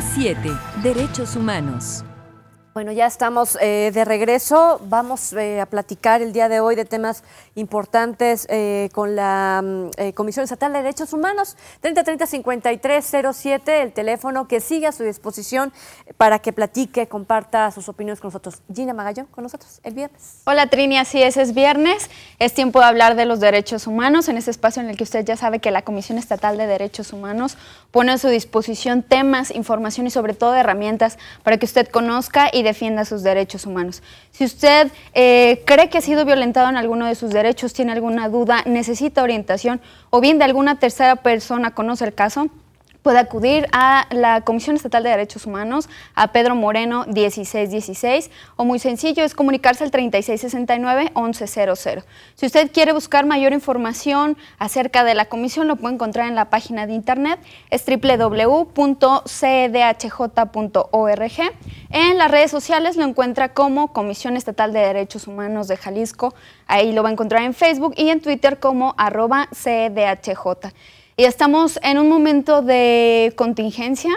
C7, Derechos Humanos. Bueno, ya estamos eh, de regreso. Vamos eh, a platicar el día de hoy de temas importantes eh, con la mm, Comisión Estatal de Derechos Humanos, 3030-5307, el teléfono que sigue a su disposición para que platique, comparta sus opiniones con nosotros. Gina Magallón, con nosotros el viernes. Hola Trini, así es, es viernes. Es tiempo de hablar de los derechos humanos en este espacio en el que usted ya sabe que la Comisión Estatal de Derechos Humanos pone a su disposición temas, información y sobre todo herramientas para que usted conozca y defienda sus derechos humanos. Si usted eh, cree que ha sido violentado en alguno de sus derechos, tiene alguna duda, necesita orientación o bien de alguna tercera persona conoce el caso, puede acudir a la Comisión Estatal de Derechos Humanos, a Pedro Moreno 1616, o muy sencillo, es comunicarse al 3669-1100. Si usted quiere buscar mayor información acerca de la comisión, lo puede encontrar en la página de internet, es www.cdhj.org. En las redes sociales lo encuentra como Comisión Estatal de Derechos Humanos de Jalisco. Ahí lo va a encontrar en Facebook y en Twitter como arroba CDHJ. Y estamos en un momento de contingencia,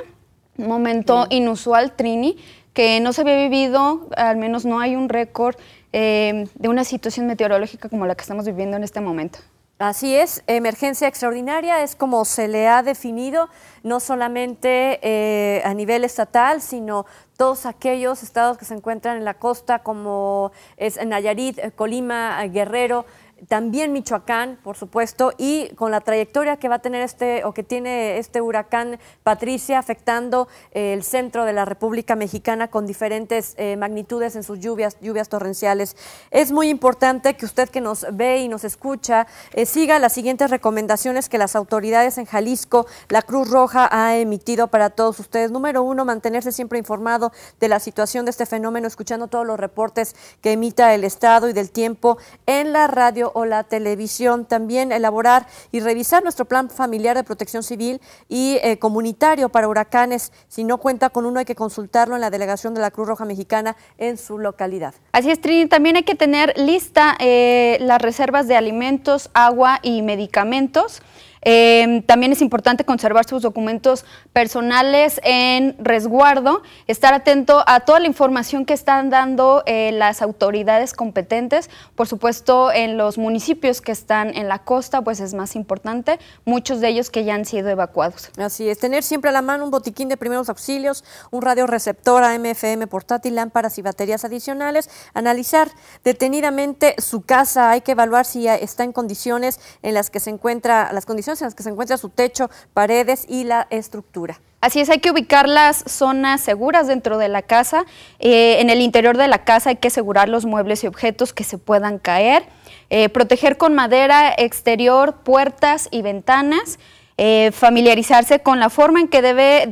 un momento inusual, Trini, que no se había vivido, al menos no hay un récord eh, de una situación meteorológica como la que estamos viviendo en este momento. Así es, emergencia extraordinaria es como se le ha definido, no solamente eh, a nivel estatal, sino todos aquellos estados que se encuentran en la costa, como es Nayarit, Colima, Guerrero, también Michoacán, por supuesto, y con la trayectoria que va a tener este o que tiene este huracán Patricia afectando eh, el centro de la República Mexicana con diferentes eh, magnitudes en sus lluvias, lluvias torrenciales. Es muy importante que usted que nos ve y nos escucha eh, siga las siguientes recomendaciones que las autoridades en Jalisco, la Cruz Roja ha emitido para todos ustedes. Número uno, mantenerse siempre informado de la situación de este fenómeno, escuchando todos los reportes que emita el Estado y del tiempo en la radio o la televisión. También elaborar y revisar nuestro plan familiar de protección civil y eh, comunitario para huracanes. Si no cuenta con uno, hay que consultarlo en la delegación de la Cruz Roja Mexicana en su localidad. Así es, Trini. También hay que tener lista eh, las reservas de alimentos, agua y medicamentos. Em, también es importante conservar sus documentos personales en resguardo, estar atento a toda la información que están dando eh, las autoridades competentes. Por supuesto, en los municipios que están en la costa, pues es más importante, muchos de ellos que ya han sido evacuados. Así es, tener siempre a la mano un botiquín de primeros auxilios, un radio radioreceptor AMFM portátil, lámparas y baterías adicionales, analizar detenidamente su casa, hay que evaluar si está en condiciones en las que se encuentra, las condiciones en las que se encuentra su techo, paredes y la estructura. Así es, hay que ubicar las zonas seguras dentro de la casa. Eh, en el interior de la casa hay que asegurar los muebles y objetos que se puedan caer. Eh, proteger con madera exterior, puertas y ventanas. Eh, familiarizarse con la forma en que debe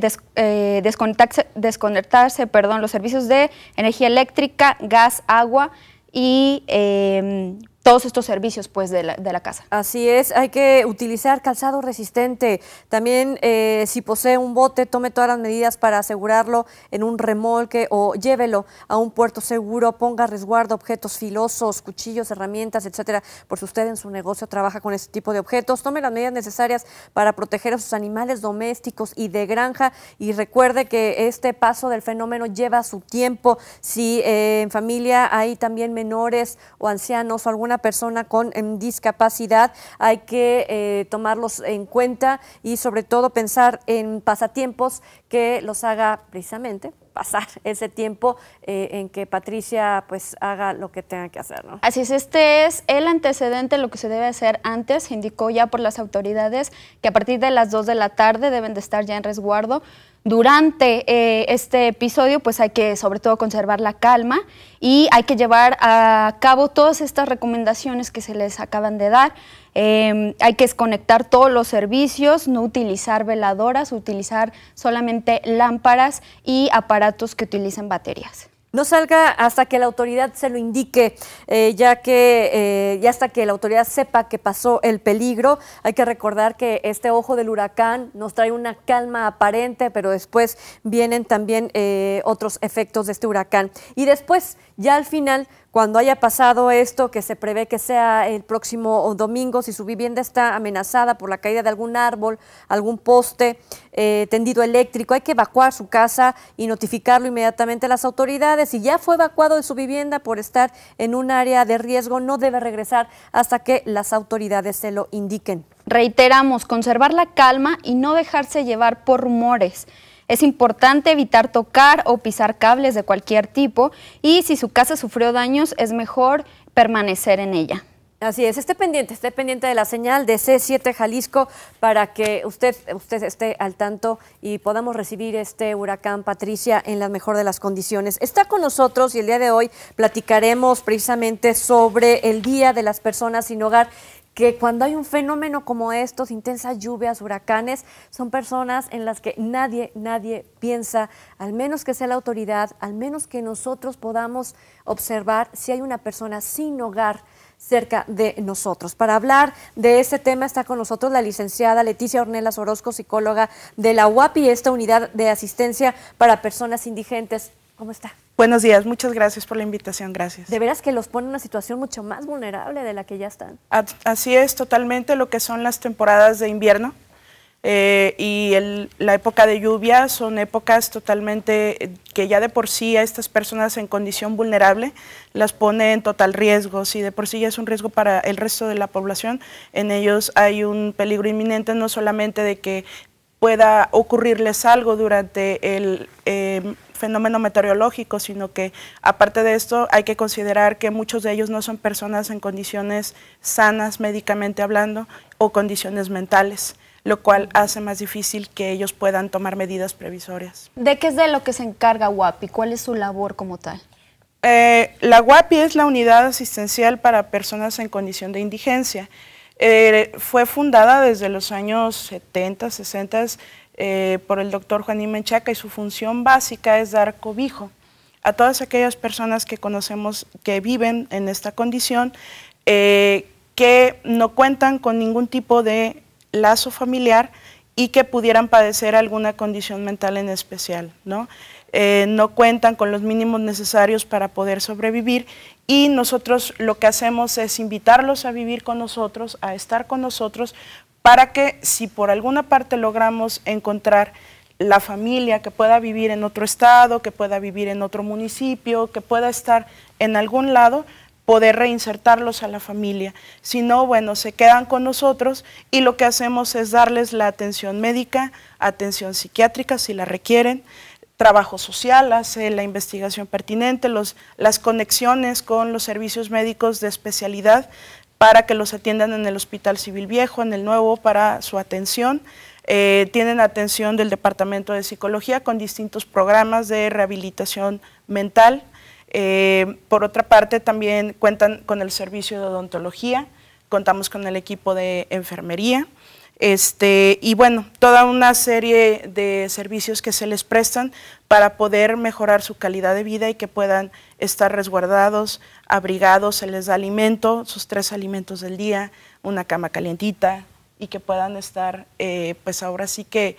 desconectarse, perdón, los servicios de energía eléctrica, gas, agua y em, todos estos servicios pues de la, casa. Así es, hay que utilizar calzado resistente. También eh, si posee un bote, tome todas las medidas para asegurarlo en un remolque o llévelo a un puerto seguro, ponga resguardo objetos filosos, cuchillos, herramientas, etcétera. Por si usted en su negocio trabaja con este tipo de objetos, tome las medidas necesarias para proteger a sus animales domésticos y de granja y recuerde que este paso del fenómeno lleva su tiempo. Si eh, en familia hay también menores o ancianos o alguna persona con em, discapacidad, hay que eh, tomarlos en cuenta y sobre todo pensar en pasatiempos que los haga precisamente pasar ese tiempo eh, en que Patricia pues haga lo que tenga que hacer. ¿no? Así es, este es el antecedente, lo que se debe hacer antes, indicó ya por las autoridades que a partir de las 2 de la tarde deben de estar ya en resguardo. Durante eh, este episodio pues hay que sobre todo conservar la calma y hay que llevar a cabo todas estas recomendaciones que se les acaban de dar. Em, hay que desconectar todos los servicios, no utilizar veladoras, utilizar solamente lámparas y aparatos que utilicen baterías no salga hasta que la autoridad se lo indique, eh, ya que eh, ya hasta que la autoridad sepa que pasó el peligro. Hay que recordar que este ojo del huracán nos trae una calma aparente, pero después vienen también eh, otros efectos de este huracán. Y después, ya al final, cuando haya pasado esto, que se prevé que sea el próximo domingo, si su vivienda está amenazada por la caída de algún árbol, algún poste, eh, tendido eléctrico, hay que evacuar su casa y notificarlo inmediatamente a las autoridades. Si ya fue evacuado de su vivienda por estar en un área de riesgo, no debe regresar hasta que las autoridades se lo indiquen. Reiteramos, conservar la calma y no dejarse llevar por rumores. Es importante evitar tocar o pisar cables de cualquier tipo y si su casa sufrió daños es mejor permanecer en ella. Así es, esté pendiente, esté pendiente de la señal de C7 Jalisco para que usted, usted esté al tanto y podamos recibir este huracán Patricia en la mejor de las condiciones. Está con nosotros y el día de hoy platicaremos precisamente sobre el Día de las Personas sin Hogar que cuando hay un fenómeno como estos, intensas lluvias, huracanes, son personas en las que nadie, nadie piensa, al menos que sea la autoridad, al menos que nosotros podamos observar si hay una persona sin hogar cerca de nosotros. Para hablar de este tema está con nosotros la licenciada Leticia Ornelas Orozco, psicóloga de la UAPI, esta unidad de asistencia para personas indigentes. ¿Cómo está? Buenos días, muchas gracias por la invitación, gracias. De veras que los pone en una situación mucho más vulnerable de la que ya están. Así es, totalmente lo que son las temporadas de invierno eh, y la época de lluvia son épocas totalmente que ya de por sí a estas personas en condición vulnerable las pone en total riesgo. Si de por sí ya es un riesgo para el resto de la población, en ellos hay un peligro inminente no solamente de que pueda ocurrirles algo durante el... Em, fenómeno meteorológico, sino que aparte de esto hay que considerar que muchos de ellos no son personas en condiciones sanas médicamente hablando o condiciones mentales lo cual hace más difícil que ellos puedan tomar medidas previsorias. ¿De qué es de lo que se encarga WAPI? ¿Cuál es su labor como tal? Eh, la Guapi es la unidad asistencial para personas en condición de indigencia. Eh, fue fundada desde los años 70, 60 eh, por el doctor Juanín Menchaca y su función básica es dar cobijo a todas aquellas personas que conocemos que viven en esta condición, eh, que no cuentan con ningún tipo de lazo familiar y que pudieran padecer alguna condición mental en especial, ¿no? Eh, no cuentan con los mínimos necesarios para poder sobrevivir y nosotros lo que hacemos es invitarlos a vivir con nosotros, a estar con nosotros, para que si por alguna parte logramos encontrar la familia que pueda vivir en otro estado, que pueda vivir en otro municipio, que pueda estar en algún lado, poder reinsertarlos a la familia. Si no, bueno, se quedan con nosotros y lo que hacemos es darles la atención médica, atención psiquiátrica si la requieren, trabajo social, hace la investigación pertinente, las conexiones con los servicios médicos de especialidad para que los atiendan en el Hospital Civil Viejo, en el Nuevo, para su atención. Eh, tienen atención del Departamento de Psicología con distintos programas de rehabilitación mental. Eh, por otra parte, también cuentan con el servicio de odontología, contamos con el equipo de enfermería. Este, y bueno, toda una serie de servicios que se les prestan para poder mejorar su calidad de vida y que puedan estar resguardados, abrigados, se les da alimento, sus tres alimentos del día, una cama calientita y que puedan estar, eh, pues ahora sí que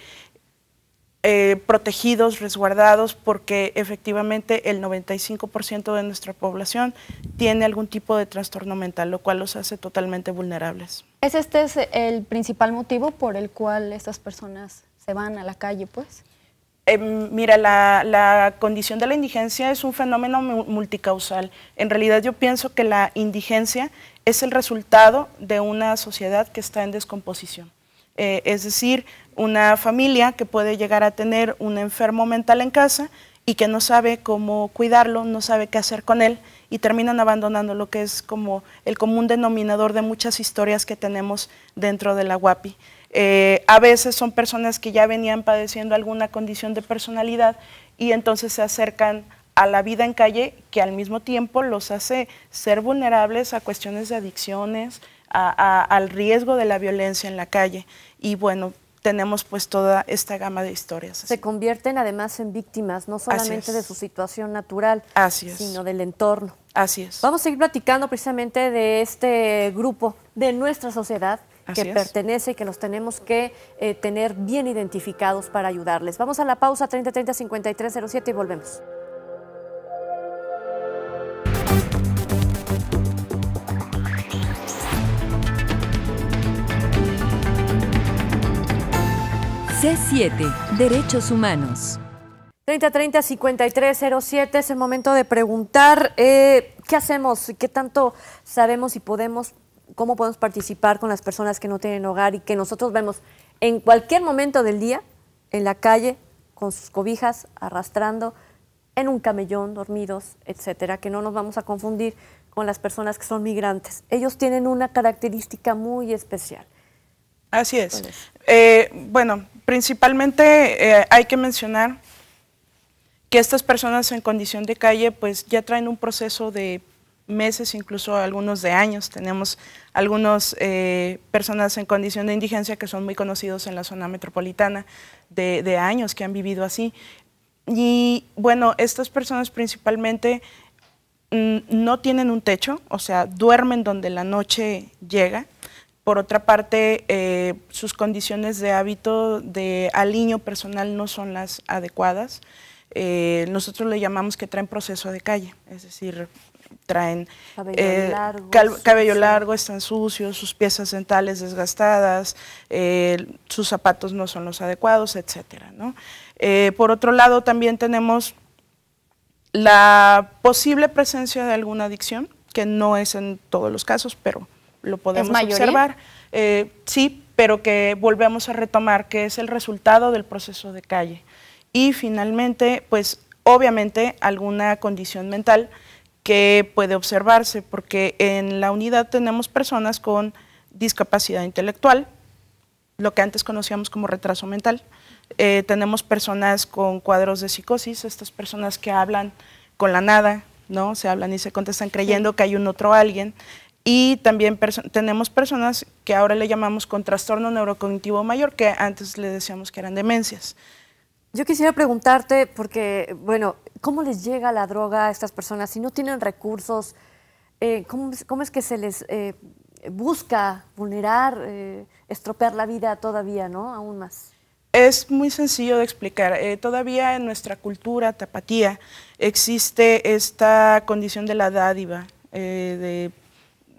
eh, protegidos, resguardados, porque efectivamente el 95% de nuestra población tiene algún tipo de trastorno mental, lo cual los hace totalmente vulnerables. ¿Es este es el principal motivo por el cual estas personas se van a la calle, pues? Em, mira, la, condición de la indigencia es un fenómeno multicausal. En realidad yo pienso que la indigencia es el resultado de una sociedad que está en descomposición. Eh, es decir, una familia que puede llegar a tener un enfermo mental en casa y que no sabe cómo cuidarlo, no sabe qué hacer con él y terminan abandonando lo que es como el común denominador de muchas historias que tenemos dentro de la guapi. Eh, a veces son personas que ya venían padeciendo alguna condición de personalidad y entonces se acercan a la vida en calle que al mismo tiempo los hace ser vulnerables a cuestiones de adicciones, al riesgo de la violencia en la calle. Y bueno, tenemos pues toda esta gama de historias. Se convierten además en víctimas, no solamente de su situación natural, sino del entorno. Así es. Vamos a seguir platicando precisamente de este grupo, de nuestra sociedad, que pertenece y que nos tenemos que eh, tener bien identificados para ayudarles. Vamos a la pausa 30 3030-5307 y volvemos. Derechos Humanos. 3030-5307 es el momento de preguntar eh, qué hacemos, y qué tanto sabemos y podemos, cómo podemos participar con las personas que no tienen hogar y que nosotros vemos en cualquier momento del día en la calle con sus cobijas arrastrando en un camellón, dormidos, etcétera, que no nos vamos a confundir con las personas que son migrantes. Ellos tienen una característica muy especial. Así es. Eh, bueno, principalmente eh, hay que mencionar que estas personas en condición de calle pues ya traen un proceso de meses, incluso algunos de años. Tenemos algunas eh, personas en condición de indigencia que son muy conocidos en la zona metropolitana de años que han vivido así. Y bueno, estas personas principalmente mm, no tienen un techo, o sea, duermen donde la noche llega. Por otra parte, eh, sus condiciones de hábito de aliño personal no son las adecuadas. Eh, nosotros le llamamos que traen proceso de calle, es decir, traen cabello, eh, largo, están sucios, sus piezas dentales desgastadas, sus zapatos no son los adecuados, etc. por otro lado, también tenemos la posible presencia de alguna adicción, que no es en todos los casos, pero lo podemos observar. Eh, sí, pero que volvemos a retomar, que es el resultado del proceso de calle. Y finalmente, pues obviamente alguna condición mental que puede observarse, porque en la unidad tenemos personas con discapacidad intelectual, lo que antes conocíamos como retraso mental. Eh, tenemos personas con cuadros de psicosis, estas personas que hablan con la nada, ¿no? Se hablan y se contestan creyendo que hay un otro alguien. Y también tenemos personas que ahora le llamamos con trastorno neurocognitivo mayor, que antes le decíamos que eran demencias. Yo quisiera preguntarte, porque, bueno, ¿cómo les llega la droga a estas personas si no tienen recursos? Eh, ¿cómo, es que se les eh, busca vulnerar, eh, estropear la vida todavía, ¿no? Aún más. Es muy sencillo de explicar. todavía en nuestra cultura tapatía existe esta condición de la dádiva, de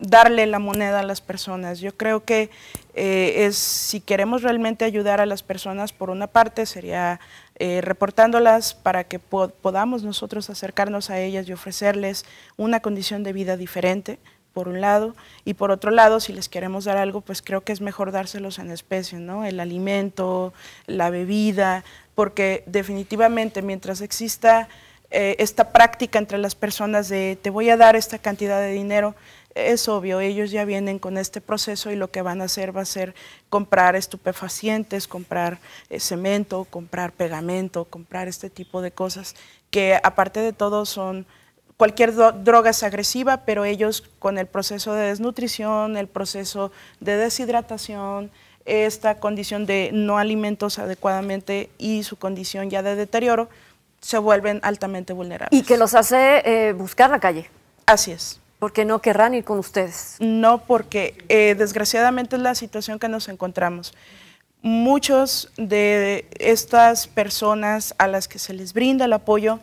darle la moneda a las personas. Yo creo que eh, es, si queremos realmente ayudar a las personas, por una parte sería eh, reportándolas para que podamos nosotros acercarnos a ellas y ofrecerles una condición de vida diferente, por un lado, y por otro lado, si les queremos dar algo, pues creo que es mejor dárselos en especie, ¿no? El alimento, la bebida, porque definitivamente mientras exista eh, esta práctica entre las personas de te voy a dar esta cantidad de dinero, es obvio, ellos ya vienen con este proceso y lo que van a hacer va a ser comprar estupefacientes, comprar eh, cemento, comprar pegamento, comprar este tipo de cosas, que aparte de todo son cualquier droga es agresiva, pero ellos con el proceso de desnutrición, el proceso de deshidratación, esta condición de no alimentos adecuadamente y su condición ya de deterioro, se vuelven altamente vulnerables. Y que los hace eh, buscar la calle. Así es. Porque no querrán ir con ustedes. No, porque eh, desgraciadamente es la situación que nos encontramos. Muchos de estas personas a las que se les brinda el apoyo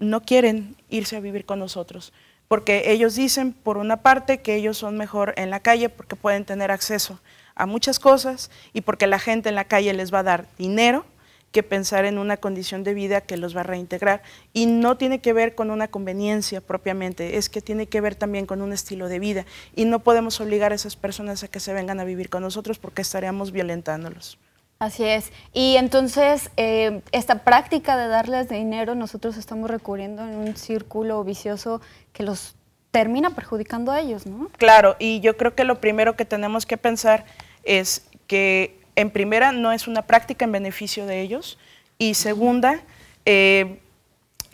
no quieren irse a vivir con nosotros, porque ellos dicen, por una parte, que ellos son mejor en la calle porque pueden tener acceso a muchas cosas y porque la gente en la calle les va a dar dinero que pensar en una condición de vida que los va a reintegrar. Y no tiene que ver con una conveniencia propiamente, es que tiene que ver también con un estilo de vida. Y no podemos obligar a esas personas a que se vengan a vivir con nosotros porque estaríamos violentándolos. Así es. Y entonces, eh, esta práctica de darles dinero, nosotros estamos recurriendo en un círculo vicioso que los termina perjudicando a ellos, ¿no? Claro, y yo creo que lo primero que tenemos que pensar es que en primera, no es una práctica en beneficio de ellos. Y segunda, eh,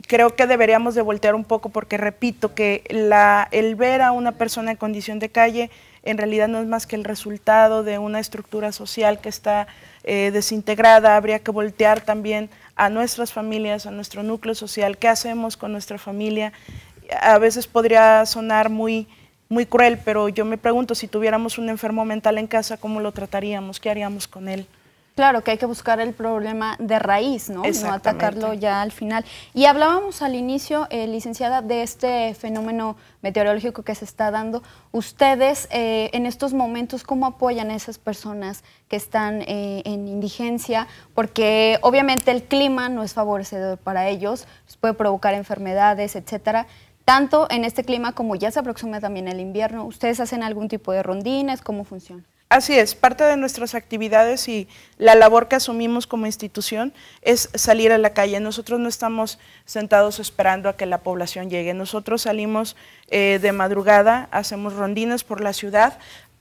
creo que deberíamos de voltear un poco porque repito que la, el ver a una persona en condición de calle en realidad no es más que el resultado de una estructura social que está eh, desintegrada. Habría que voltear también a nuestras familias, a nuestro núcleo social, qué hacemos con nuestra familia. A veces podría sonar muy muy cruel, pero yo me pregunto si tuviéramos un enfermo mental en casa, ¿cómo lo trataríamos? ¿Qué haríamos con él? Claro, que hay que buscar el problema de raíz, ¿no? No atacarlo ya al final. Y hablábamos al inicio, eh, licenciada, de este fenómeno meteorológico que se está dando. Ustedes, eh, en estos momentos, ¿cómo apoyan a esas personas que están eh, en indigencia? Porque obviamente el clima no es favorecedor para ellos, pues puede provocar enfermedades, etcétera tanto en este clima como ya se aproxima también el invierno, ¿ustedes hacen algún tipo de rondines? ¿Cómo funciona? Así es, parte de nuestras actividades y la labor que asumimos como institución es salir a la calle. Nosotros no estamos sentados esperando a que la población llegue. Nosotros salimos eh, de madrugada, hacemos rondines por la ciudad,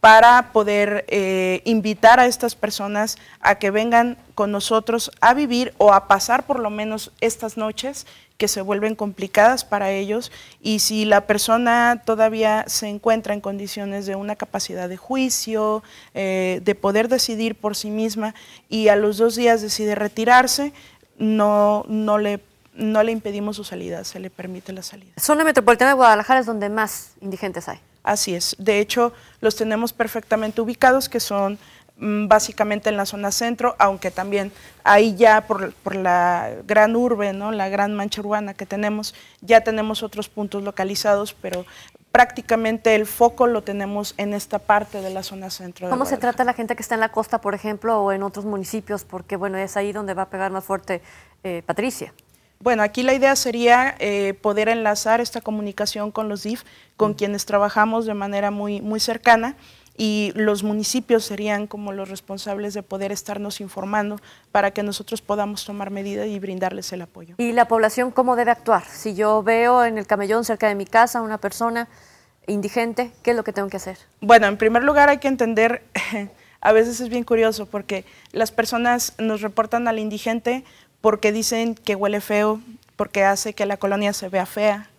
para poder eh, invitar a estas personas a que vengan con nosotros a vivir o a pasar por lo menos estas noches que se vuelven complicadas para ellos y si la persona todavía se encuentra en condiciones de una capacidad de juicio, eh, de poder decidir por sí misma y a los dos días decide retirarse, no, no le no le impedimos su salida, se le permite la salida. Zona metropolitana de Guadalajara es donde más indigentes hay. Así es. De hecho, los tenemos perfectamente ubicados, que son mm, básicamente en la zona centro, aunque también ahí ya por, la gran urbe, ¿no? la gran mancha urbana que tenemos, ya tenemos otros puntos localizados, pero prácticamente el foco lo tenemos en esta parte de la zona centro. ¿Cómo se trata la gente que está en la costa, por ejemplo, o en otros municipios? Porque bueno, es ahí donde va a pegar más fuerte eh, Patricia. Bueno, aquí la idea sería eh, poder enlazar esta comunicación con los DIF, con mm. quienes trabajamos de manera muy, muy cercana y los municipios serían como los responsables de poder estarnos informando para que nosotros podamos tomar medidas y brindarles el apoyo. ¿Y la población cómo debe actuar? Si yo veo en el camellón cerca de mi casa una persona indigente, ¿qué es lo que tengo que hacer? Bueno, en primer lugar hay que entender... a veces es bien curioso porque las personas nos reportan al indigente porque dicen que huele feo, porque hace que la colonia se vea fea,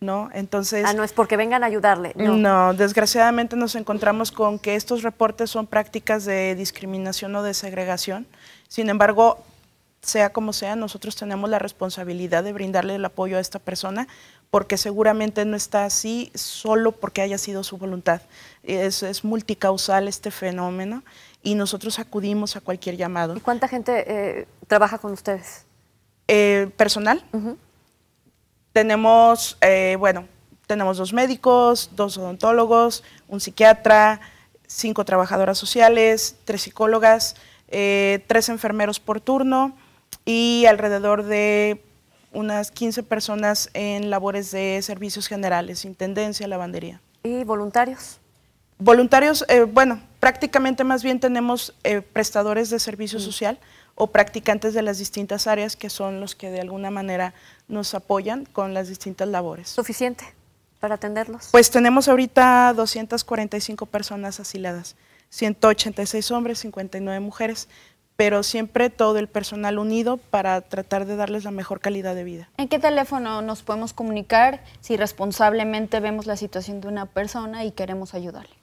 ¿no? Entonces... Ah, no es porque vengan a ayudarle. No. desgraciadamente nos encontramos con que estos reportes son prácticas de discriminación o de segregación. Sin embargo, sea como sea, nosotros tenemos la responsabilidad de brindarle el apoyo a esta persona porque seguramente no está así solo porque haya sido su voluntad. es multicausal este fenómeno y nosotros acudimos a cualquier llamado. ¿Y cuánta gente eh, trabaja con ustedes? Eh, personal. Tenemos, eh, bueno, tenemos dos médicos, dos odontólogos, un psiquiatra, cinco trabajadoras sociales, tres psicólogas, tres enfermeros por turno y alrededor de unas 15 personas en labores de servicios generales, intendencia, lavandería. ¿Y voluntarios? Voluntarios, bueno, prácticamente más bien tenemos eh, prestadores de servicio mm. social o practicantes de las distintas áreas que son los que de alguna manera nos apoyan con las distintas labores. ¿Suficiente para atenderlos? Pues tenemos ahorita 245 personas asiladas, 186 hombres, 59 mujeres, pero siempre todo el personal unido para tratar de darles la mejor calidad de vida. ¿En qué teléfono nos podemos comunicar si responsablemente vemos la situación de una persona y queremos ayudarle?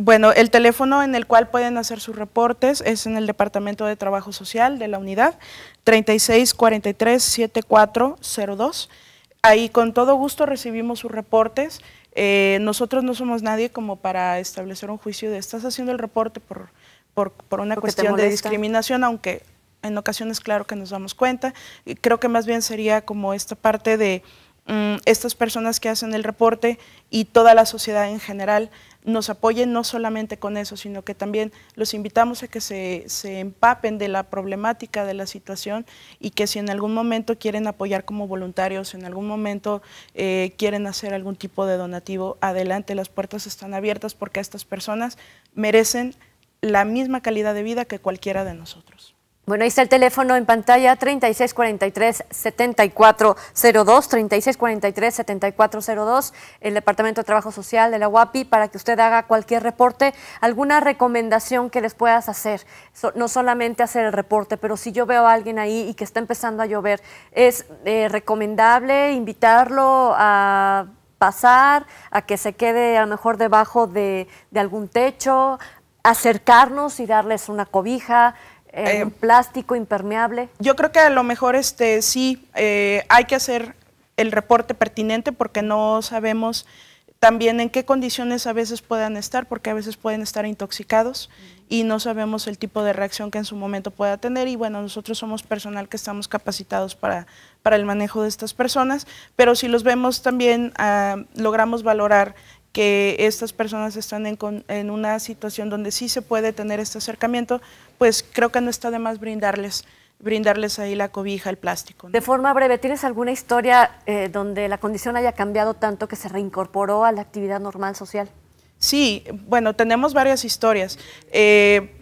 Bueno, el teléfono en el cual pueden hacer sus reportes es en el Departamento de Trabajo Social de la unidad 3643-7402. Ahí con todo gusto recibimos sus reportes. Eh, nosotros no somos nadie como para establecer un juicio de estás haciendo el reporte por, por, una cuestión de discriminación, aunque en ocasiones claro que nos damos cuenta. creo que más bien sería como esta parte de Mm, estas personas que hacen el reporte y toda la sociedad en general nos apoyen no solamente con eso, sino que también los invitamos a que se, se, empapen de la problemática de la situación y que si en algún momento quieren apoyar como voluntarios, en algún momento eh, quieren hacer algún tipo de donativo, adelante, las puertas están abiertas porque estas personas merecen la misma calidad de vida que cualquiera de nosotros. Bueno, ahí está el teléfono en pantalla 3643-7402, 3643-7402, el Departamento de Trabajo Social de la UAPI, para que usted haga cualquier reporte, alguna recomendación que les puedas hacer. no solamente hacer el reporte, pero si yo veo a alguien ahí y que está empezando a llover, ¿es eh, recomendable invitarlo a pasar, a que se quede a lo mejor debajo de algún techo, acercarnos y darles una cobija? ¿En eh, plástico impermeable? Yo creo que a lo mejor este, sí eh, hay que hacer el reporte pertinente porque no sabemos también en qué condiciones a veces puedan estar, porque a veces pueden estar intoxicados y no sabemos el tipo de reacción que en su momento pueda tener. Y bueno, nosotros somos personal que estamos capacitados para, para el manejo de estas personas, pero si los vemos también ah, logramos valorar que estas personas están en, una situación donde sí se puede tener este acercamiento, pues creo que no está de más brindarles brindarles ahí la cobija, el plástico. De forma breve, ¿tienes alguna historia eh, donde la condición haya cambiado tanto que se reincorporó a la actividad normal social? Sí, bueno, tenemos varias historias. Eh,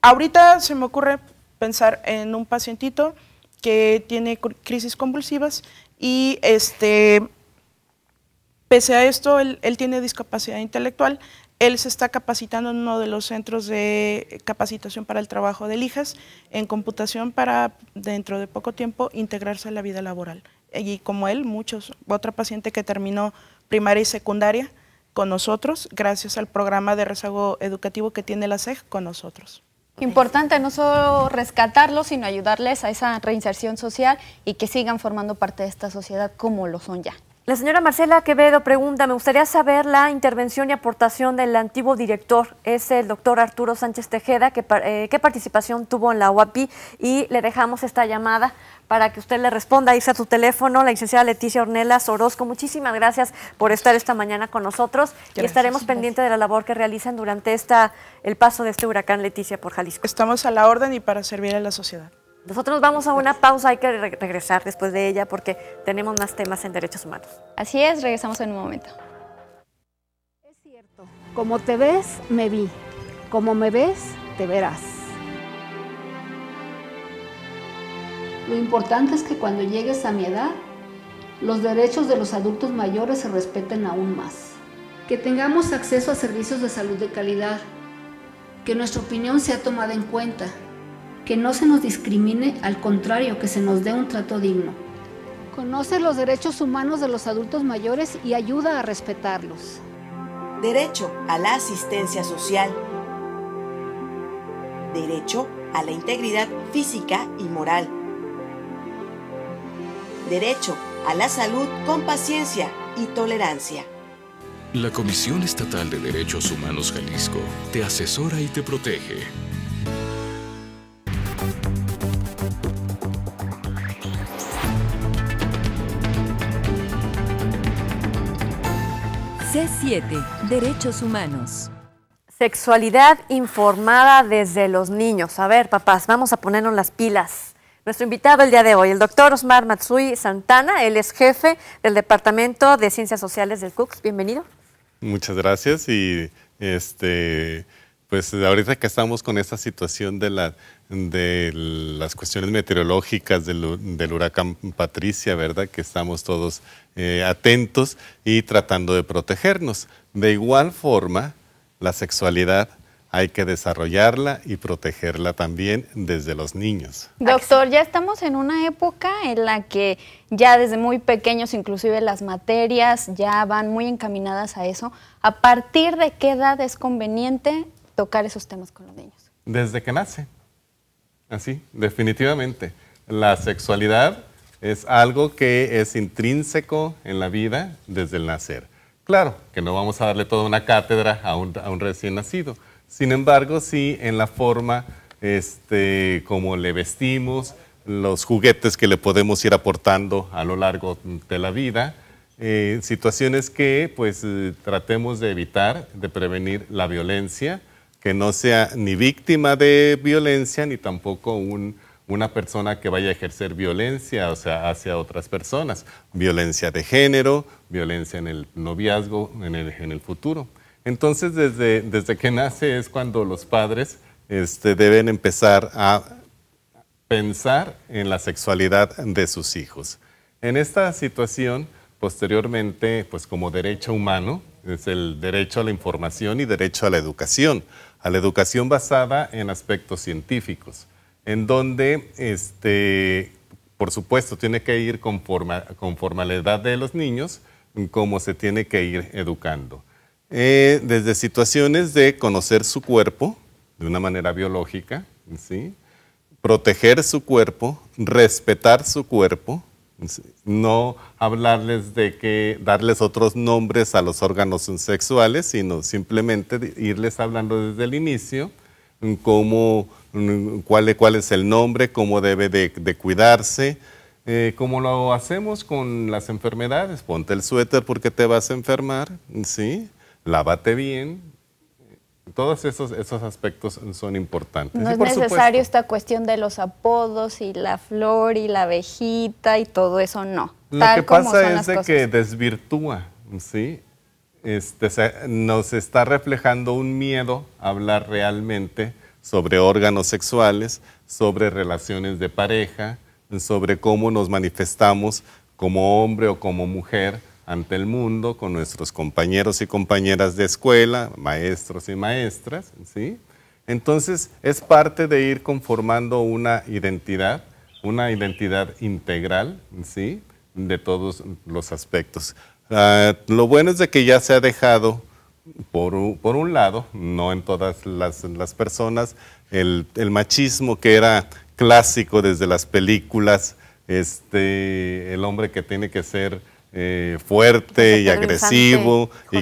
ahorita se me ocurre pensar en un pacientito que tiene crisis convulsivas y este Pese a esto, él, tiene discapacidad intelectual, él se está capacitando en uno de los centros de capacitación para el trabajo de Lijas en computación para dentro de poco tiempo integrarse a la vida laboral. Y como él, muchos, otra paciente que terminó primaria y secundaria con nosotros, gracias al programa de rezago educativo que tiene la CEG con nosotros. Importante no solo rescatarlos, sino ayudarles a esa reinserción social y que sigan formando parte de esta sociedad como lo son ya. La señora Marcela Quevedo pregunta, me gustaría saber la intervención y aportación del antiguo director, es el doctor Arturo Sánchez Tejeda, eh, qué participación tuvo en la UAPI y le dejamos esta llamada para que usted le responda, ahí está su teléfono, la licenciada Leticia Ornelas Orozco, muchísimas gracias por estar esta mañana con nosotros y estaremos pendientes de la labor que realizan durante esta, el paso de este huracán Leticia por Jalisco. Estamos a la orden y para servir a la sociedad. Nosotros vamos a una pausa, hay que regresar después de ella porque tenemos más temas en derechos humanos. Así es, regresamos en un momento. Es cierto, como te ves, me vi. Como me ves, te verás. Lo importante es que cuando llegues a mi edad, los derechos de los adultos mayores se respeten aún más. Que tengamos acceso a servicios de salud de calidad. Que nuestra opinión sea tomada en cuenta que no se nos discrimine, al contrario, que se nos dé un trato digno. Conoce los derechos humanos de los adultos mayores y ayuda a respetarlos. Derecho a la asistencia social. Derecho a la integridad física y moral. Derecho a la salud con paciencia y tolerancia. La Comisión Estatal de Derechos Humanos Jalisco te asesora y te protege C7, Derechos Humanos. Sexualidad informada desde los niños. A ver, papás, vamos a ponernos las pilas. Nuestro invitado el día de hoy, el doctor Osmar Matsui Santana, él es jefe del Departamento de Ciencias Sociales del CUC. Bienvenido. Muchas gracias y este, pues ahorita que estamos con esta situación de, la, de las cuestiones meteorológicas del, huracán Patricia, ¿verdad? Que estamos todos eh, atentos y tratando de protegernos. De igual forma, la sexualidad hay que desarrollarla y protegerla también desde los niños. Doctor, ya estamos en una época en la que ya desde muy pequeños, inclusive las materias ya van muy encaminadas a eso. ¿A partir de qué edad es conveniente tocar esos temas con los niños. Desde que nace. Así, definitivamente. La sexualidad es algo que es intrínseco en la vida desde el nacer. Claro, que no vamos a darle toda una cátedra a un, recién nacido. Sin embargo, sí en la forma este, como le vestimos, los juguetes que le podemos ir aportando a lo largo de la vida, eh, situaciones que pues eh, tratemos de evitar, de prevenir la violencia, que no sea ni víctima de violencia ni tampoco una persona que vaya a ejercer violencia, o sea, hacia otras personas, violencia de género, violencia en el noviazgo, en el, futuro. Entonces, desde, que nace es cuando los padres este, deben empezar a pensar en la sexualidad de sus hijos. En esta situación, posteriormente, pues como derecho humano, es el derecho a la información y derecho a la educación a la educación basada en aspectos científicos, en donde, este, por supuesto, tiene que ir con conforme a edad de los niños, cómo se tiene que ir educando. Eh, desde situaciones de conocer su cuerpo de una manera biológica, ¿sí? proteger su cuerpo, respetar su cuerpo, no hablarles de que darles otros nombres a los órganos sexuales, sino simplemente irles hablando desde el inicio cómo, cuál, es el nombre, cómo debe de, cuidarse, eh, como lo hacemos con las enfermedades, ponte el suéter porque te vas a enfermar, ¿sí? Lávate bien, todos esos, esos aspectos son importantes. No es necesario esta cuestión de los apodos y la flor y la abejita y todo eso, no. Lo que pasa es que desvirtúa, ¿sí? Este, nos está reflejando un miedo a hablar realmente sobre órganos sexuales, sobre relaciones de pareja, sobre cómo nos manifestamos como hombre o como mujer ante el mundo con nuestros compañeros y compañeras de escuela, maestros y maestras, ¿sí? Entonces es parte de ir conformando una identidad, una identidad integral, ¿sí? De todos los aspectos. Ah, lo bueno es de que ya se ha dejado, por, un, lado, no en todas las, personas, el, machismo que era clásico desde las películas, este, el hombre que tiene que ser eh, fuerte y agresivo. y,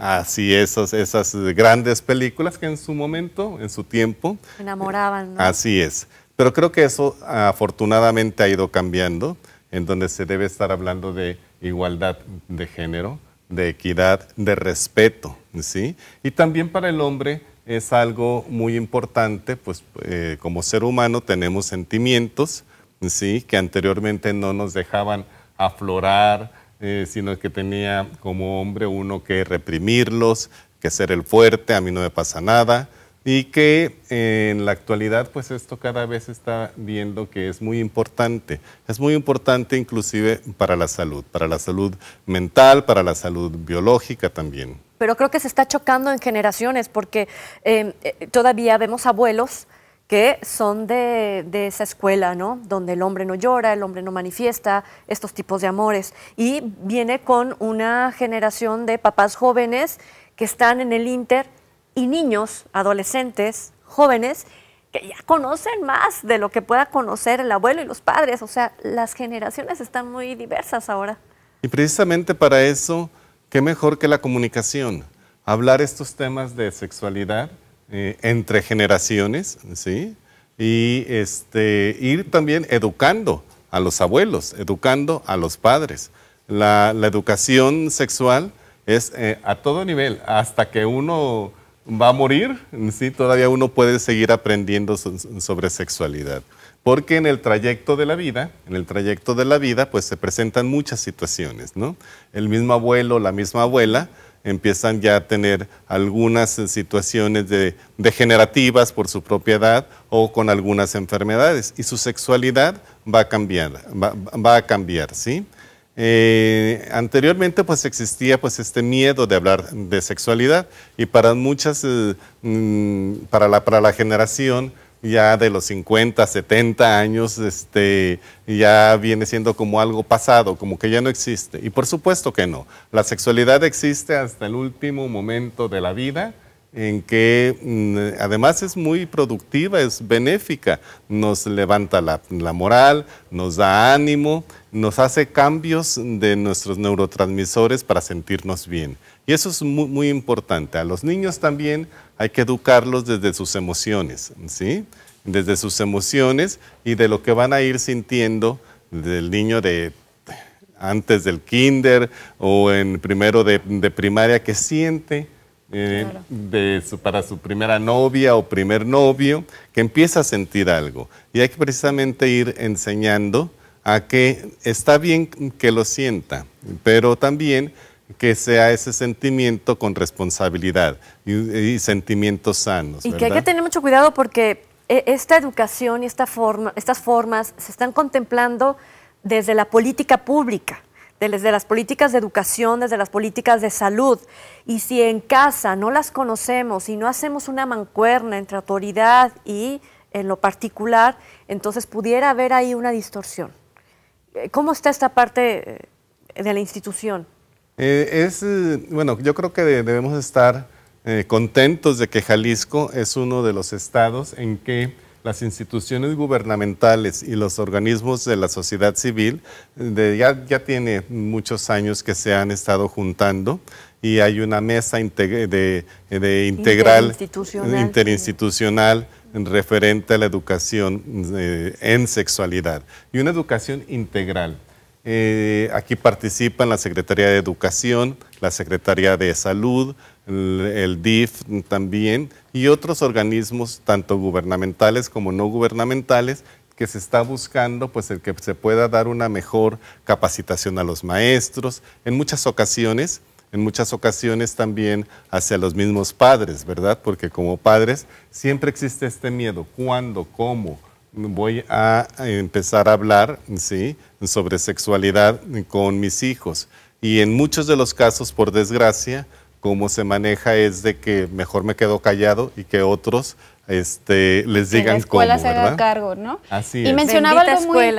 así esas, esas grandes películas que en su momento, en su tiempo. Enamoraban. Así es. Pero creo que eso afortunadamente ha ido cambiando, en donde se debe estar hablando de igualdad de género, de equidad, de respeto, ¿sí? Y también para el hombre es algo muy importante, pues eh, como ser humano tenemos sentimientos, ¿sí? Que anteriormente no nos dejaban aflorar, eh, sino que tenía como hombre uno que reprimirlos, que ser el fuerte, a mí no me pasa nada, y que eh, en la actualidad pues esto cada vez está viendo que es muy importante, es muy importante inclusive para la salud, para la salud mental, para la salud biológica también. Pero creo que se está chocando en generaciones porque eh, todavía vemos abuelos que son de, esa escuela, ¿no? Donde el hombre no llora, el hombre no manifiesta estos tipos de amores. Y viene con una generación de papás jóvenes que están en el Inter y niños, adolescentes, jóvenes, que ya conocen más de lo que pueda conocer el abuelo y los padres. O sea, las generaciones están muy diversas ahora. Y precisamente para eso, qué mejor que la comunicación, hablar estos temas de sexualidad eh, entre generaciones, ¿sí? Y este, ir también educando a los abuelos, educando a los padres. La, educación sexual es eh, a todo nivel, hasta que uno va a morir, ¿sí? todavía uno puede seguir aprendiendo sobre sexualidad. Porque en el trayecto de la vida, en el trayecto de la vida, pues se presentan muchas situaciones, ¿no? El mismo abuelo, la misma abuela, empiezan ya a tener algunas eh, situaciones degenerativas por su propiedad o con algunas enfermedades y su sexualidad va a cambiar, va, a cambiar, ¿sí? Eh, anteriormente pues existía pues este miedo de hablar de sexualidad y para muchas, eh, mm, para, la, para la generación ya de los 50, 70 años, este, ya viene siendo como algo pasado, como que ya no existe. Y por supuesto que no. La sexualidad existe hasta el último momento de la vida en que mm, además es muy productiva, es benéfica, nos levanta la, moral, nos da ánimo, nos hace cambios de nuestros neurotransmisores para sentirnos bien. Y eso es muy, muy importante. A los niños también hay que educarlos desde sus emociones, ¿sí? Desde sus emociones y de lo que van a ir sintiendo del niño de antes del kinder o en primero de, primaria que siente eh, para su primera novia o primer novio, que empieza a sentir algo. Y hay que precisamente ir enseñando a que está bien que lo sienta, pero también que sea ese sentimiento con responsabilidad y, sentimientos sanos. Y que hay que tener mucho cuidado porque eh, esta educación y esta forma, estas formas se están contemplando desde la política pública, desde las políticas de educación, desde las políticas de salud. Y si en casa no las conocemos y no hacemos una mancuerna entre autoridad y en lo particular, entonces pudiera haber ahí una distorsión. Eh, ¿Cómo está esta parte eh, de la institución? Eh, es, eh, bueno, yo creo que debemos estar eh, contentos de que Jalisco es uno de los estados en que las instituciones gubernamentales y los organismos de la sociedad civil ya, ya tiene muchos años que se han estado juntando y hay una mesa de, integral interinstitucional, referente a la educación en sexualidad y una educación integral eh, aquí participan la Secretaría de Educación, la Secretaría de Salud, el, DIF también y otros organismos, tanto gubernamentales como no gubernamentales, que se está buscando pues el que se pueda dar una mejor capacitación a los maestros en muchas ocasiones en muchas ocasiones también hacia los mismos padres, ¿verdad? Porque como padres siempre existe este miedo, ¿cuándo? ¿Cómo? voy a empezar a hablar ¿sí? sobre sexualidad con mis hijos. Y en muchos de los casos, por desgracia, cómo se maneja es de que mejor me quedo callado y que otros este, les digan la escuela se haga cargo, ¿no? Así es. Y mencionaba algo, muy,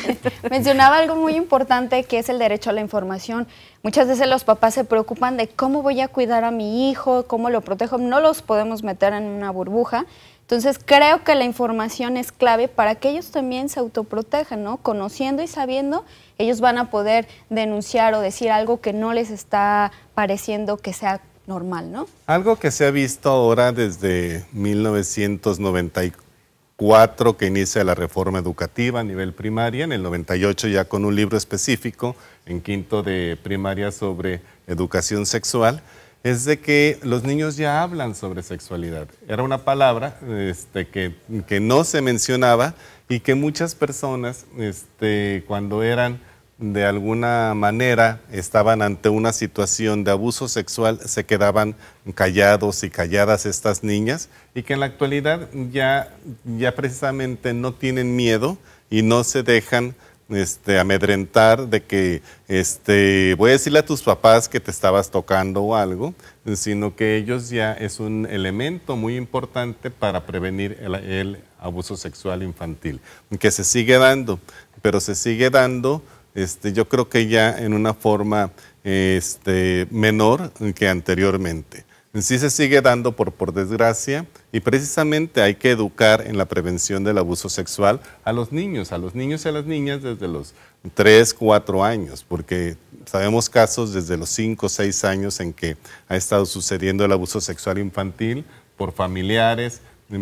mencionaba algo muy importante que es el derecho a la información. Muchas veces los papás se preocupan de cómo voy a cuidar a mi hijo, cómo lo protejo. No los podemos meter en una burbuja, entonces creo que la información es clave para que ellos también se autoprotejan, ¿no? Conociendo y sabiendo, ellos van a poder denunciar o decir algo que no les está pareciendo que sea normal, ¿no? Algo que se ha visto ahora desde 1994 que inicia la reforma educativa a nivel primaria, en el 98 ya con un libro específico en quinto de primaria sobre educación sexual es de que los niños ya hablan sobre sexualidad. Era una palabra este, que, no se mencionaba y que muchas personas, este, cuando eran de alguna manera, estaban ante una situación de abuso sexual, se quedaban callados y calladas estas niñas y que en la actualidad ya, ya precisamente no tienen miedo y no se dejan este, amedrentar de que este, voy a decirle a tus papás que te estabas tocando o algo, sino que ellos ya es un elemento muy importante para prevenir el, abuso sexual infantil, que se sigue dando, pero se sigue dando, este, yo creo que ya en una forma este, menor que anteriormente. Sí se sigue dando por, por desgracia y precisamente hay que educar en la prevención del abuso sexual a los niños, a los niños y a las niñas desde los 3, 4 años, porque sabemos casos desde los 5, 6 años en que ha estado sucediendo el abuso sexual infantil por familiares,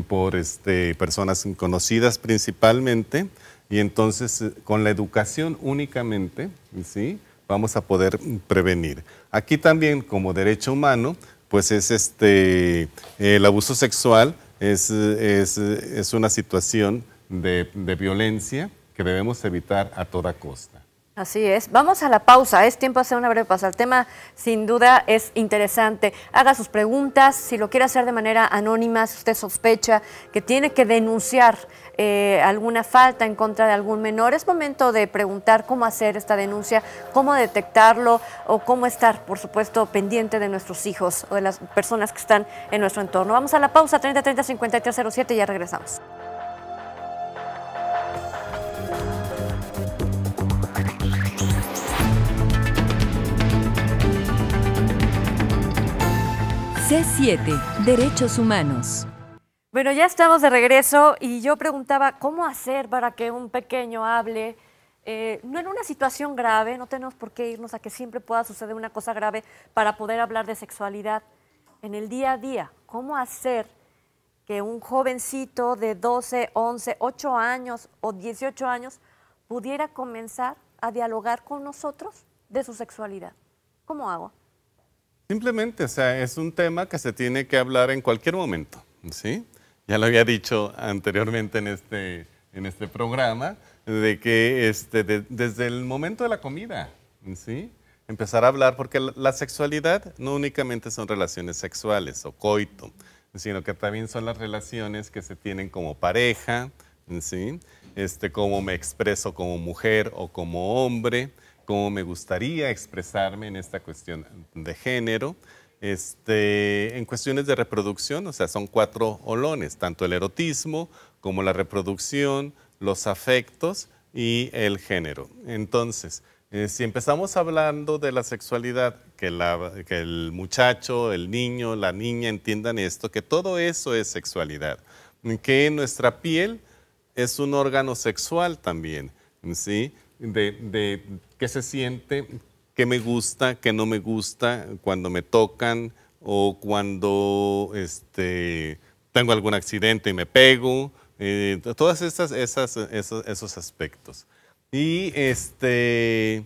por este, personas conocidas principalmente, y entonces eh, con la educación únicamente, ¿sí? vamos a poder prevenir. Aquí también como derecho humano pues es este, el abuso sexual es, es, es una situación de, de violencia que debemos evitar a toda costa. Así es. Vamos a la pausa. Es tiempo de hacer una breve pausa. El tema, sin duda, es interesante. Haga sus preguntas. Si lo quiere hacer de manera anónima, si usted sospecha que tiene que denunciar eh, alguna falta en contra de algún menor, es momento de preguntar cómo hacer esta denuncia, cómo detectarlo o cómo estar, por supuesto, pendiente de nuestros hijos o de las personas que están en nuestro entorno. Vamos a la pausa. 30 30 5307 y ya regresamos. C7, Derechos Humanos. Bueno, ya estamos de regreso y yo preguntaba cómo hacer para que un pequeño hable, eh, no en una situación grave, no tenemos por qué irnos a que siempre pueda suceder una cosa grave para poder hablar de sexualidad en el día a día. ¿Cómo hacer que un jovencito de 12, 11, 8 años o 18 años pudiera comenzar a dialogar con nosotros de su sexualidad? ¿Cómo hago? Simplemente, o sea, es un tema que se tiene que hablar en cualquier momento, ¿sí? Ya lo había dicho anteriormente en este, este programa, de que este, desde el momento de la comida, ¿sí? Empezar a hablar, porque la, sexualidad no únicamente son relaciones sexuales o coito, sino que también son las relaciones que se tienen como pareja, ¿sí? Este, cómo me expreso como mujer o como hombre, cómo me gustaría expresarme en esta cuestión de género. Este, en cuestiones de reproducción, o sea, son cuatro olones, tanto el erotismo como la reproducción, los afectos y el género. Entonces, eh, si empezamos hablando de la sexualidad, que, la, el muchacho, el niño, la niña entiendan esto, que todo eso es sexualidad, que nuestra piel es un órgano sexual también, ¿sí? de, qué se siente, qué me gusta, qué no me gusta cuando me tocan o cuando este, tengo algún accidente y me pego, todos eh, todas esas, esos, aspectos. Y este,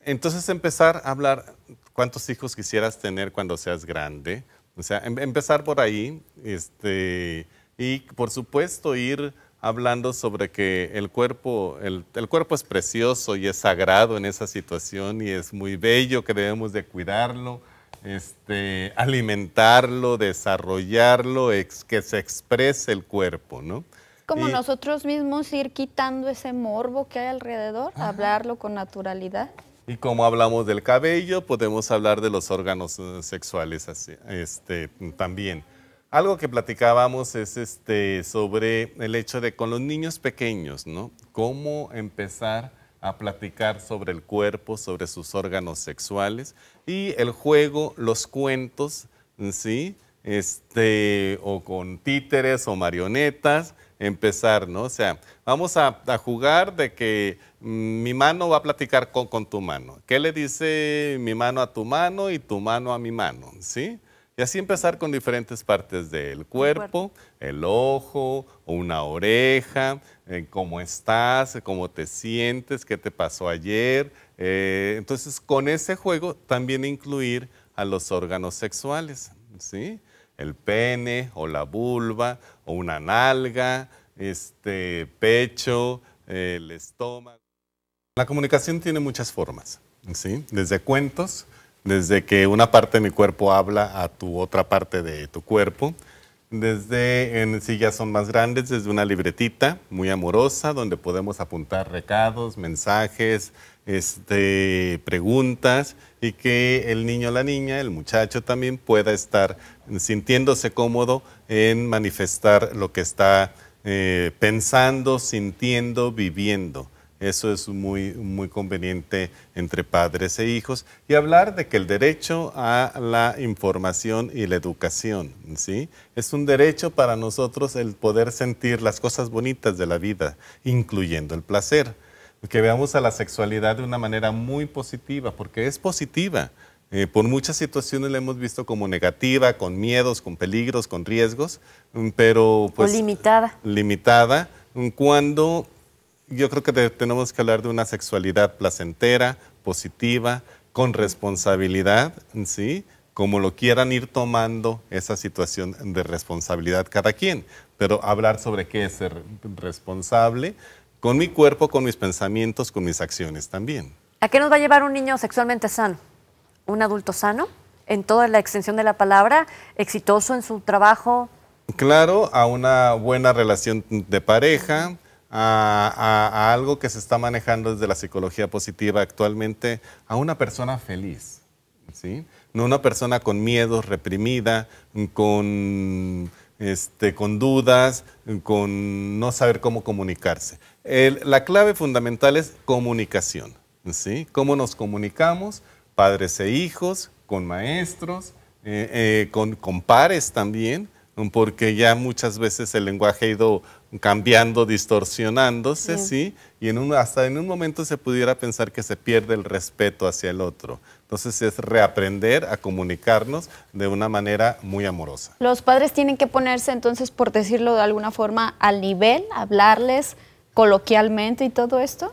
entonces empezar a hablar cuántos hijos quisieras tener cuando seas grande, o sea, em, empezar por ahí, este, y por supuesto ir hablando sobre que el cuerpo, el, el, cuerpo es precioso y es sagrado en esa situación y es muy bello, que debemos de cuidarlo, este, alimentarlo, desarrollarlo, que se exprese el cuerpo, ¿no? Como nosotros mismos ir quitando ese morbo que hay alrededor, hablarlo con naturalidad. Y como hablamos del cabello, podemos hablar de los órganos eh, sexuales este, también. Algo que platicábamos es este, sobre el hecho de con los niños pequeños, ¿no? Cómo empezar a platicar sobre el cuerpo, sobre sus órganos sexuales y el juego, los cuentos, ¿sí? Este, o con títeres o marionetas, empezar, ¿no? O sea, vamos a, jugar de que mm, mi mano va a platicar con, con tu mano. ¿Qué le dice mi mano a tu mano y tu mano a mi mano? ¿Sí? Y así empezar con diferentes partes del cuerpo, el ojo, una oreja, eh, cómo estás, cómo te sientes, qué te pasó ayer. Eh, entonces, con ese juego también incluir a los órganos sexuales, ¿sí? El pene o la vulva o una nalga, este pecho, el estómago. La comunicación tiene muchas formas, ¿sí? Desde cuentos, desde que una parte de mi cuerpo habla a tu otra parte de tu cuerpo. Desde en sillas ya son más grandes, desde una libretita muy amorosa donde podemos apuntar recados, mensajes, este, preguntas y que el niño, la niña, el muchacho también pueda estar sintiéndose cómodo en manifestar lo que está eh, pensando, sintiendo, viviendo. Eso es muy, muy conveniente entre padres e hijos. Y hablar de que el derecho a la información y la educación, ¿sí? Es un derecho para nosotros el poder sentir las cosas bonitas de la vida, incluyendo el placer. Que veamos a la sexualidad de una manera muy positiva, porque es positiva. Eh, por muchas situaciones la hemos visto como negativa, con miedos, con peligros, con riesgos, mm, pero pues... O limitada. Limitada, mm, cuando yo creo que tenemos que hablar de una sexualidad placentera, positiva, con responsabilidad, ¿sí? Como lo quieran ir tomando esa situación de responsabilidad cada quien, pero hablar sobre qué es ser responsable con mi cuerpo, con mis pensamientos, con mis acciones también. ¿A qué nos va a llevar un niño sexualmente sano? ¿Un adulto sano? En toda la extensión de la palabra, exitoso en su trabajo. Claro, a una buena relación de pareja, a, algo que se está manejando desde la psicología positiva actualmente, a una persona feliz, ¿sí? No una persona con miedos, reprimida, con este, con dudas, con no saber cómo comunicarse. la clave fundamental es comunicación, ¿sí? Cómo nos comunicamos, padres e hijos, con maestros, eh, eh, con, pares también, porque ya muchas veces el lenguaje ha ido cambiando, distorsionándose, ¿sí? Y en un, hasta en un momento se pudiera pensar que se pierde el respeto hacia el otro. Entonces es reaprender a comunicarnos de una manera muy amorosa. Los padres tienen que ponerse entonces, por decirlo de alguna forma, al nivel, hablarles coloquialmente y todo esto.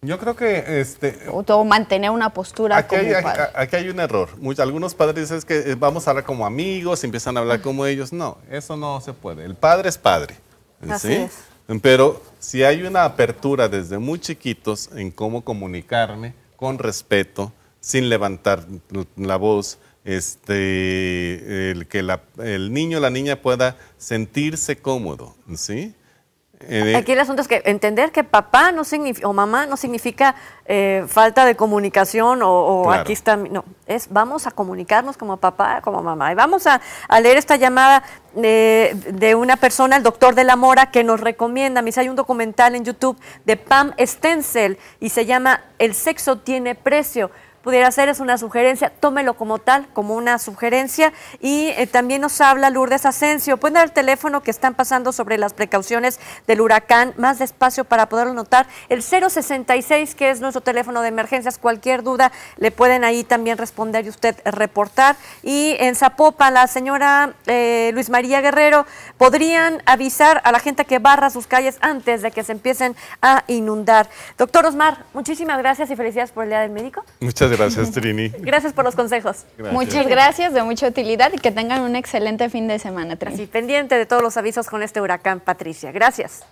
Yo creo que... Este, o, mantener una postura aquí como hay, Aquí hay un error. Muchos, algunos padres dicen que eh, vamos a hablar como amigos, empiezan a hablar ah. como ellos. No, eso no se puede. El padre es padre. Pero si hay una apertura desde muy chiquitos en cómo comunicarme con respeto, sin levantar la voz, este, el que el niño o la niña pueda sentirse cómodo, ¿sí? Eh, aquí el asunto es que entender que papá no o mamá no significa eh, falta de comunicación o, aquí está. No, es vamos a comunicarnos como papá, como mamá. Y vamos a, leer esta llamada eh, de una persona, el doctor de la Mora, que nos recomienda. Mis, hay un documental en YouTube de Pam Stenzel y se llama El sexo tiene precio pudiera ser, es una sugerencia, tómelo como tal, como una sugerencia. Y eh, también nos habla Lourdes Asensio, pueden dar el teléfono que están pasando sobre las precauciones del huracán, más despacio para poderlo notar, el 066 que es nuestro teléfono de emergencias, cualquier duda le pueden ahí también responder y usted reportar. Y en Zapopan, la señora eh, Luis María Guerrero, podrían avisar a la gente que barra sus calles antes de que se empiecen a inundar. Doctor Osmar, muchísimas gracias y felicidades por el Día del Médico. Muchas gracias. Gracias, Trini. Gracias por los consejos. Muchas gracias, de mucha utilidad y que tengan un excelente fin de semana, Trini. pendiente de todos los avisos con este huracán, Patricia. Gracias.